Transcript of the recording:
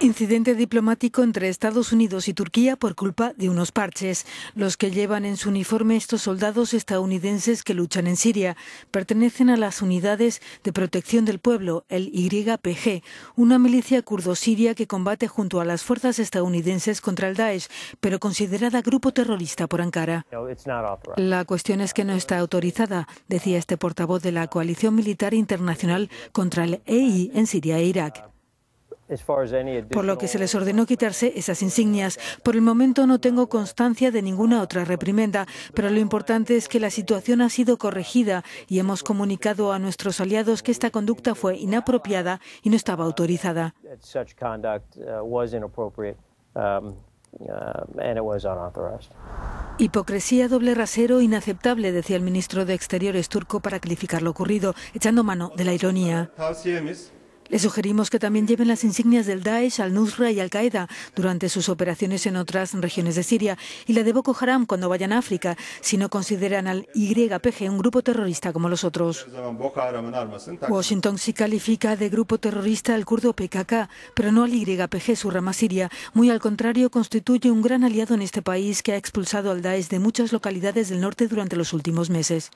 Incidente diplomático entre Estados Unidos y Turquía por culpa de unos parches. Los que llevan en su uniforme estos soldados estadounidenses que luchan en Siria pertenecen a las unidades de protección del pueblo, el YPG, una milicia kurdo-siria que combate junto a las fuerzas estadounidenses contra el Daesh, pero considerada grupo terrorista por Ankara. La cuestión es que no está autorizada, decía este portavoz de la coalición militar internacional contra el EI en Siria e Irak por lo que se les ordenó quitarse esas insignias. Por el momento no tengo constancia de ninguna otra reprimenda, pero lo importante es que la situación ha sido corregida y hemos comunicado a nuestros aliados que esta conducta fue inapropiada y no estaba autorizada. Uh, um, uh, Hipocresía doble rasero inaceptable, decía el ministro de Exteriores turco para calificar lo ocurrido, echando mano de la ironía. Les sugerimos que también lleven las insignias del Daesh, al-Nusra y al-Qaeda durante sus operaciones en otras regiones de Siria y la de Boko Haram cuando vayan a África, si no consideran al YPG un grupo terrorista como los otros. Washington sí califica de grupo terrorista al kurdo PKK, pero no al YPG, su rama siria. Muy al contrario, constituye un gran aliado en este país que ha expulsado al Daesh de muchas localidades del norte durante los últimos meses.